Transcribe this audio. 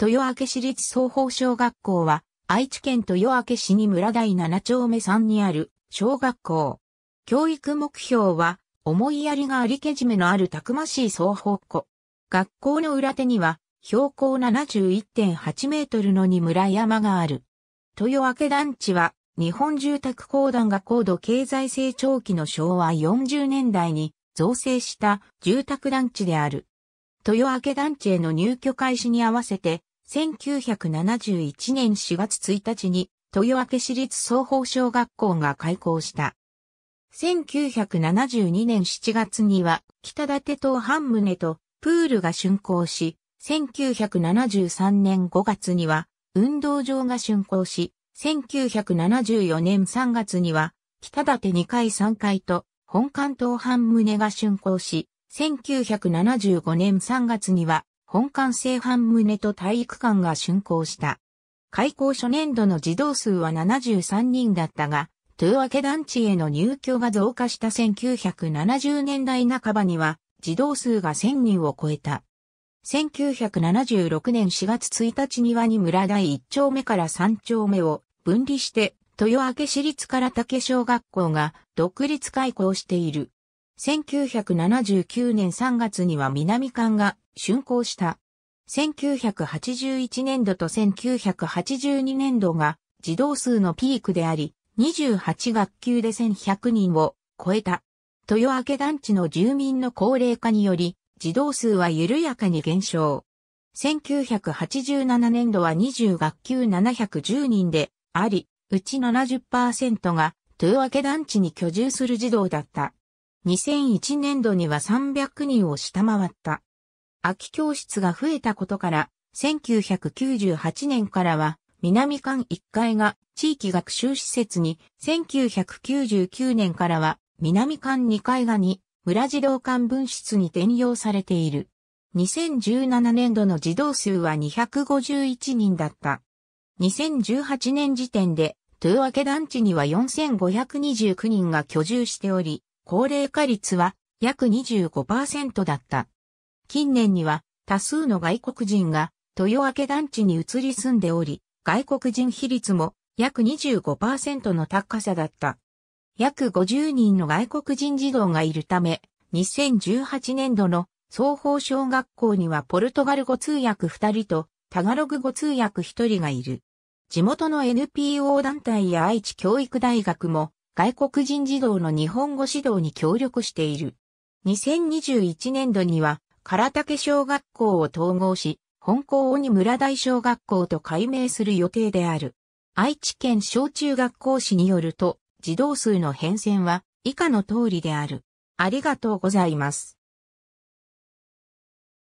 豊明市立総法小学校は、愛知県豊明市に村第7丁目3にある小学校。教育目標は、思いやりがありけじめのあるたくましい総方庫。学校の裏手には、標高71.8メートルのに村山がある。豊明団地は、日本住宅公団が高度経済成長期の昭和40年代に造成した住宅団地である。豊明団地への入居開始に合わせて、1971年4月1日に、豊明市立総法小学校が開校した。1972年7月には、北立東半棟とプールが竣工し、1973年5月には、運動場が竣工し、1974年3月には、北立2階3階と、本館東半棟が竣工し、1975年3月には本館製版棟と体育館が竣工した。開校初年度の児童数は73人だったが、豊明団地への入居が増加した1970年代半ばには、児童数が1000人を超えた。1976年4月1日にはに村第1丁目から3丁目を分離して、豊明市立から竹小学校が独立開校している。1979年3月には南館が竣工した。1981年度と1982年度が児童数のピークであり、28学級で1100人を超えた。豊明団地の住民の高齢化により、児童数は緩やかに減少。1987年度は20学級710人であり、うち70%が豊明団地に居住する児童だった。2001年度には300人を下回った。空き教室が増えたことから、1998年からは、南館1階が地域学習施設に、1999年からは、南館2階が2、村児童館分室に転用されている。2017年度の児童数は251人だった。2018年時点で、豊明団地には4529人が居住しており、高齢化率は約25%だった。近年には多数の外国人が豊明団地に移り住んでおり、外国人比率も約25%の高さだった。約50人の外国人児童がいるため、2018年度の双方小学校にはポルトガル語通訳2人とタガログ語通訳1人がいる。地元の NPO 団体や愛知教育大学も外国人児童の日本語指導に協力している。2021年度には、唐竹小学校を統合し、本校鬼村大小学校と改名する予定である。愛知県小中学校市によると、児童数の変遷は以下の通りである。ありがとうございます。